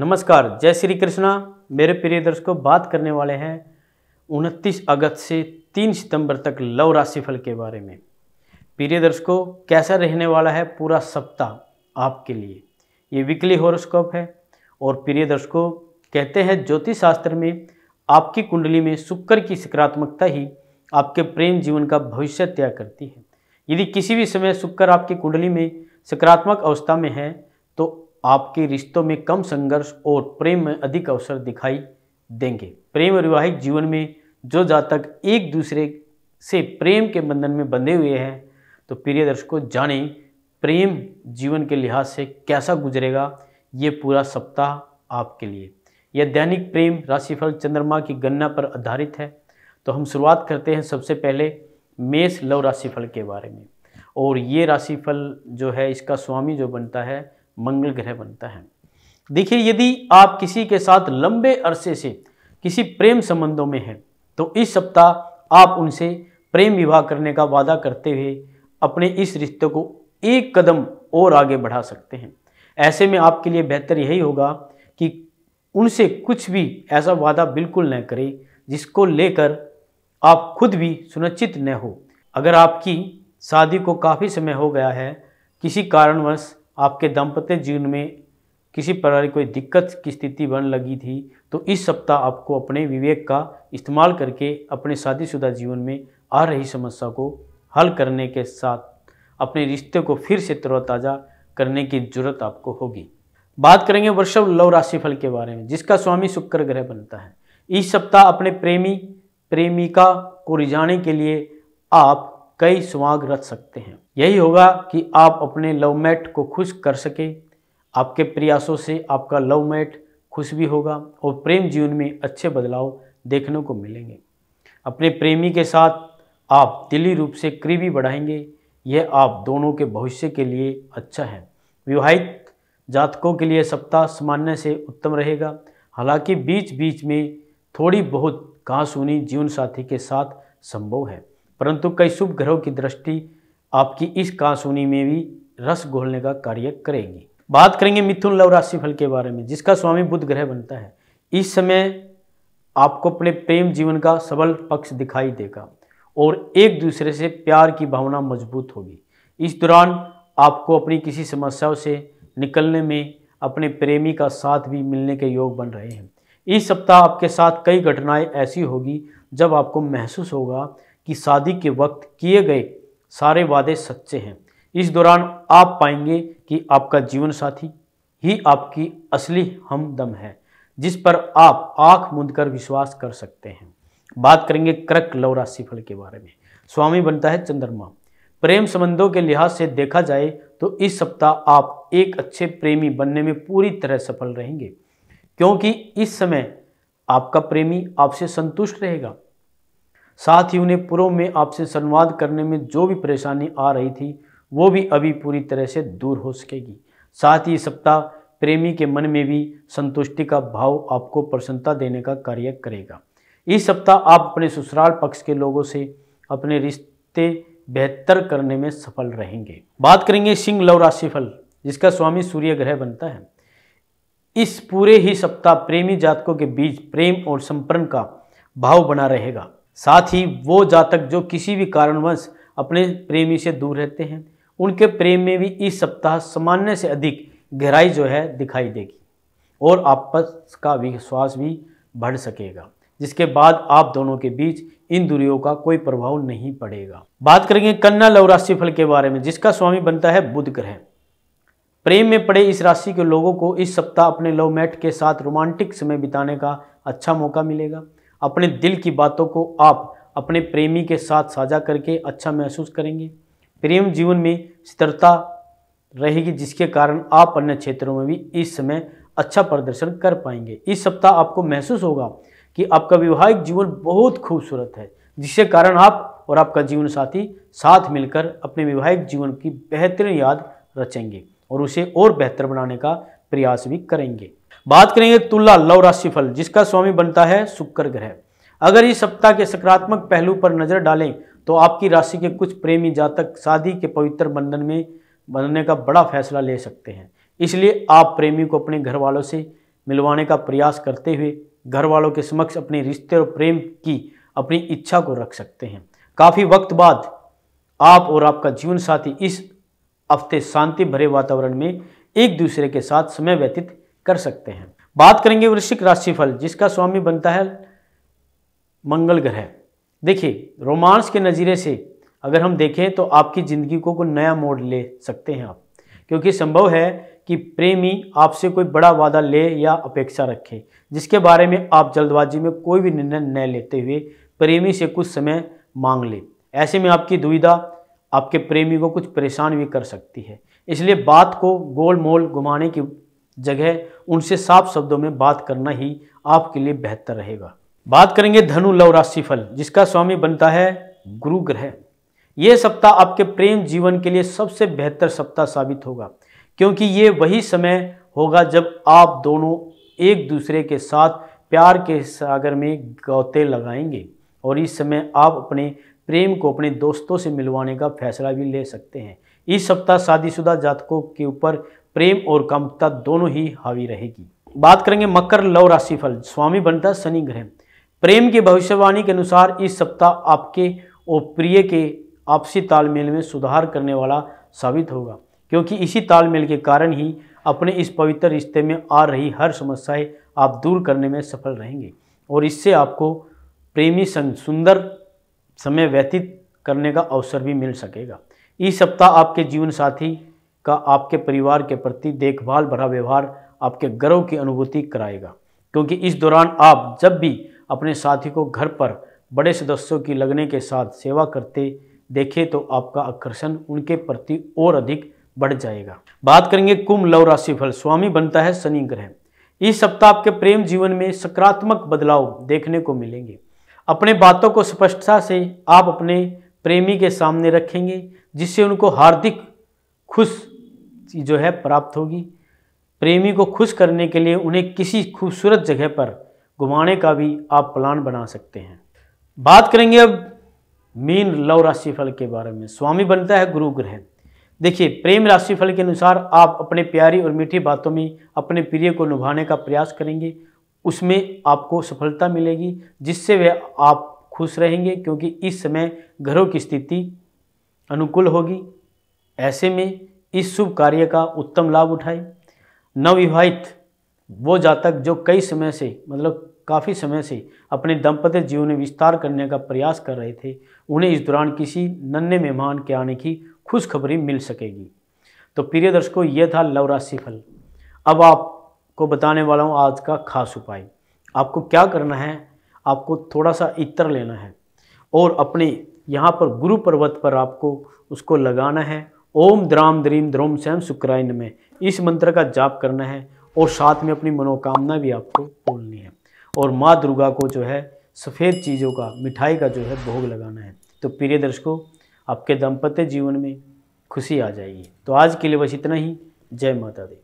नमस्कार जय श्री कृष्णा मेरे प्रिय दर्शकों बात करने वाले हैं 29 अगस्त से 3 सितंबर तक लव राशिफल के बारे में प्रिय दर्शकों कैसा रहने वाला है पूरा सप्ताह आपके लिए ये वीकली हॉरोस्कोप है और प्रिय दर्शकों कहते हैं ज्योतिष शास्त्र में आपकी कुंडली में शुक्र की सकारात्मकता ही आपके प्रेम जीवन का भविष्य तय करती है यदि किसी भी समय शुक्र आपकी कुंडली में सकारात्मक अवस्था में है तो आपके रिश्तों में कम संघर्ष और प्रेम में अधिक अवसर दिखाई देंगे प्रेम और वैवाहिक जीवन में जो जातक एक दूसरे से प्रेम के बंधन में बंधे हुए हैं तो प्रिय दर्शकों जाने प्रेम जीवन के लिहाज से कैसा गुजरेगा ये पूरा सप्ताह आपके लिए यह दैनिक प्रेम राशिफल चंद्रमा की गणना पर आधारित है तो हम शुरुआत करते हैं सबसे पहले मेष लव राशिफल के बारे में और ये राशिफल जो है इसका स्वामी जो बनता है मंगल ग्रह बनता है देखिए यदि आप किसी के साथ लंबे अरसे से किसी प्रेम संबंधों में हैं तो इस सप्ताह आप उनसे प्रेम विवाह करने का वादा करते हुए अपने इस रिश्ते को एक कदम और आगे बढ़ा सकते हैं ऐसे में आपके लिए बेहतर यही होगा कि उनसे कुछ भी ऐसा वादा बिल्कुल न करें जिसको लेकर आप खुद भी सुनिश्चित न हो अगर आपकी शादी को काफ़ी समय हो गया है किसी कारणवश आपके दाम्पत्य जीवन में किसी प्रकार की कोई दिक्कत की स्थिति बन लगी थी तो इस सप्ताह आपको अपने विवेक का इस्तेमाल करके अपने शादीशुदा जीवन में आ रही समस्या को हल करने के साथ अपने रिश्ते को फिर से तरोताज़ा करने की जरूरत आपको होगी बात करेंगे वर्षभ लव राशिफल के बारे में जिसका स्वामी शुक्र ग्रह बनता है इस सप्ताह अपने प्रेमी प्रेमिका को रिझाने के लिए आप कई सुहाग रच सकते हैं यही होगा कि आप अपने लवमेट को खुश कर सके आपके प्रयासों से आपका लवमेट खुश भी होगा और प्रेम जीवन में अच्छे बदलाव देखने को मिलेंगे अपने प्रेमी के साथ आप दिली रूप से करीबी बढ़ाएंगे यह आप दोनों के भविष्य के लिए अच्छा है विवाहित जातकों के लिए सप्ताह सामान्य से उत्तम रहेगा हालांकि बीच बीच में थोड़ी बहुत घास सुनी जीवन साथी के साथ संभव है परंतु कई शुभ ग्रहों की दृष्टि आपकी इस कांसुनी में भी रस घोलने का कार्य करेगी बात करेंगे मिथुन लव राशि फल के बारे में जिसका स्वामी बुद्ध ग्रह बनता है इस समय आपको अपने प्रेम जीवन का सबल पक्ष दिखाई देगा और एक दूसरे से प्यार की भावना मजबूत होगी इस दौरान आपको अपनी किसी समस्याओं से निकलने में अपने प्रेमी का साथ भी मिलने के योग बन रहे हैं इस सप्ताह आपके साथ कई घटनाएं ऐसी होगी जब आपको महसूस होगा कि शादी के वक्त किए गए सारे वादे सच्चे हैं इस दौरान आप पाएंगे कि आपका जीवन साथी ही आपकी असली हमदम है जिस पर आप आंख मूंद कर विश्वास कर सकते हैं बात करेंगे क्रक लव राशि फल के बारे में स्वामी बनता है चंद्रमा प्रेम संबंधों के लिहाज से देखा जाए तो इस सप्ताह आप एक अच्छे प्रेमी बनने में पूरी तरह सफल रहेंगे क्योंकि इस समय आपका प्रेमी आपसे संतुष्ट रहेगा साथ ही उन्हें पूर्व में आपसे संवाद करने में जो भी परेशानी आ रही थी वो भी अभी पूरी तरह से दूर हो सकेगी साथ ही सप्ताह प्रेमी के मन में भी संतुष्टि का भाव आपको प्रसन्नता देने का कार्य करेगा इस सप्ताह आप अपने ससुराल पक्ष के लोगों से अपने रिश्ते बेहतर करने में सफल रहेंगे बात करेंगे सिंह लव राशिफल जिसका स्वामी सूर्य ग्रह बनता है इस पूरे ही सप्ताह प्रेमी जातकों के बीच प्रेम और संपन्न का भाव बना रहेगा साथ ही वो जातक जो किसी भी कारणवश अपने प्रेमी से दूर रहते हैं उनके प्रेम में भी इस सप्ताह सामान्य से अधिक गहराई जो है दिखाई देगी और आपस का विश्वास भी बढ़ सकेगा जिसके बाद आप दोनों के बीच इन दूरियों का कोई प्रभाव नहीं पड़ेगा बात करेंगे कन्या लव राशि फल के बारे में जिसका स्वामी बनता है बुध ग्रह प्रेम में पड़े इस राशि के लोगों को इस सप्ताह अपने लव मैट के साथ रोमांटिक समय बिताने का अच्छा मौका मिलेगा अपने दिल की बातों को आप अपने प्रेमी के साथ साझा करके अच्छा महसूस करेंगे प्रेम जीवन में स्थिरता रहेगी जिसके कारण आप अन्य क्षेत्रों में भी इस समय अच्छा प्रदर्शन कर पाएंगे इस सप्ताह आपको महसूस होगा कि आपका वैवाहिक जीवन बहुत खूबसूरत है जिसके कारण आप और आपका जीवन साथी साथ मिलकर अपने वैवाहिक जीवन की बेहतरीन याद रचेंगे और उसे और बेहतर बनाने का प्रयास भी करेंगे बात करेंगे तुला लव राशिफल जिसका स्वामी बनता है शुक्र ग्रह अगर इस सप्ताह के सकारात्मक पहलू पर नजर डालें तो आपकी राशि के कुछ प्रेमी जातक शादी के पवित्र बंधन में बनने का बड़ा फैसला ले सकते हैं इसलिए आप प्रेमी को अपने घर वालों से मिलवाने का प्रयास करते हुए घर वालों के समक्ष अपने रिश्ते और प्रेम की अपनी इच्छा को रख सकते हैं काफ़ी वक्त बाद आप और आपका जीवन साथी इस हफ्ते शांति भरे वातावरण में एक दूसरे के साथ समय व्यतीत कर सकते हैं बात करेंगे वृश्चिक राशिफल जिसका स्वामी बनता है मंगल ग्रह देखिए रोमांस के नज़रिए से अगर हम देखें तो आपकी ज़िंदगी को कोई नया मोड़ ले सकते हैं आप क्योंकि संभव है कि प्रेमी आपसे कोई बड़ा वादा ले या अपेक्षा रखे जिसके बारे में आप जल्दबाजी में कोई भी निर्णय न लेते हुए प्रेमी से कुछ समय मांग ले ऐसे में आपकी दुविधा आपके प्रेमी को कुछ परेशान भी कर सकती है इसलिए बात को गोल मोल घुमाने की जगह उनसे साफ शब्दों में बात करना ही आपके लिए बेहतर रहेगा बात करेंगे धनु लव राशि फल जिसका स्वामी बनता है गुरु ग्रह यह सप्ताह आपके प्रेम जीवन के लिए सबसे बेहतर सप्ताह साबित होगा क्योंकि ये वही समय होगा जब आप दोनों एक दूसरे के साथ प्यार के सागर में गौते लगाएंगे और इस समय आप अपने प्रेम को अपने दोस्तों से मिलवाने का फैसला भी ले सकते हैं इस सप्ताह शादीशुदा जातकों के ऊपर प्रेम और कामुकता दोनों ही हावी रहेगी बात करेंगे मकर लव राशि फल स्वामी बनता शनि ग्रह प्रेम की भविष्यवाणी के अनुसार इस सप्ताह आपके और प्रिय के आपसी तालमेल में सुधार करने वाला साबित होगा क्योंकि इसी तालमेल के कारण ही अपने इस पवित्र रिश्ते में आ रही हर समस्याएं आप दूर करने में सफल रहेंगे और इससे आपको प्रेमी संग सुंदर समय व्यतीत करने का अवसर भी मिल सकेगा इस सप्ताह आपके जीवन साथी का आपके परिवार के प्रति देखभाल भरा व्यवहार आपके गर्व की अनुभूति कराएगा क्योंकि इस दौरान आप जब भी अपने साथी को घर पर बड़े सदस्यों की लगने के साथ सेवा करते देखें तो आपका आकर्षण उनके प्रति और अधिक बढ़ जाएगा बात करेंगे कुंभ लव राशि फल स्वामी बनता है शनि ग्रह इस सप्ताह आपके प्रेम जीवन में सकारात्मक बदलाव देखने को मिलेंगे अपने बातों को स्पष्टता से आप अपने प्रेमी के सामने रखेंगे जिससे उनको हार्दिक खुश जो है प्राप्त होगी प्रेमी को खुश करने के लिए उन्हें किसी खूबसूरत जगह पर घुमाने का भी आप प्लान बना सकते हैं बात करेंगे अब मीन लव राशिफल के बारे में स्वामी बनता है गुरु ग्रह देखिए प्रेम राशिफल के अनुसार आप अपने प्यारी और मीठी बातों में अपने प्रिय को निभाने का प्रयास करेंगे उसमें आपको सफलता मिलेगी जिससे वे आप खुश रहेंगे क्योंकि इस समय घरों की स्थिति अनुकूल होगी ऐसे में इस शुभ कार्य का उत्तम लाभ उठाए नवविवाहित वो जातक जो कई समय से मतलब काफ़ी समय से अपने दंपति जीवन में विस्तार करने का प्रयास कर रहे थे उन्हें इस दौरान किसी नन्हे मेहमान के आने की खुशखबरी मिल सकेगी तो प्रिय दर्शकों यह था लव राशि फल अब आपको बताने वाला हूँ आज का खास उपाय आपको क्या करना है आपको थोड़ा सा इत्र लेना है और अपने यहाँ पर गुरु पर्वत पर आपको उसको लगाना है ओम द्राम द्रीम द्रोम सैम शुक्राय में इस मंत्र का जाप करना है और साथ में अपनी मनोकामना भी आपको बोलनी है और माँ दुर्गा को जो है सफ़ेद चीज़ों का मिठाई का जो है भोग लगाना है तो प्रिय दर्शकों आपके दाम्पत्य जीवन में खुशी आ जाएगी तो आज के लिए बस इतना ही जय माता दी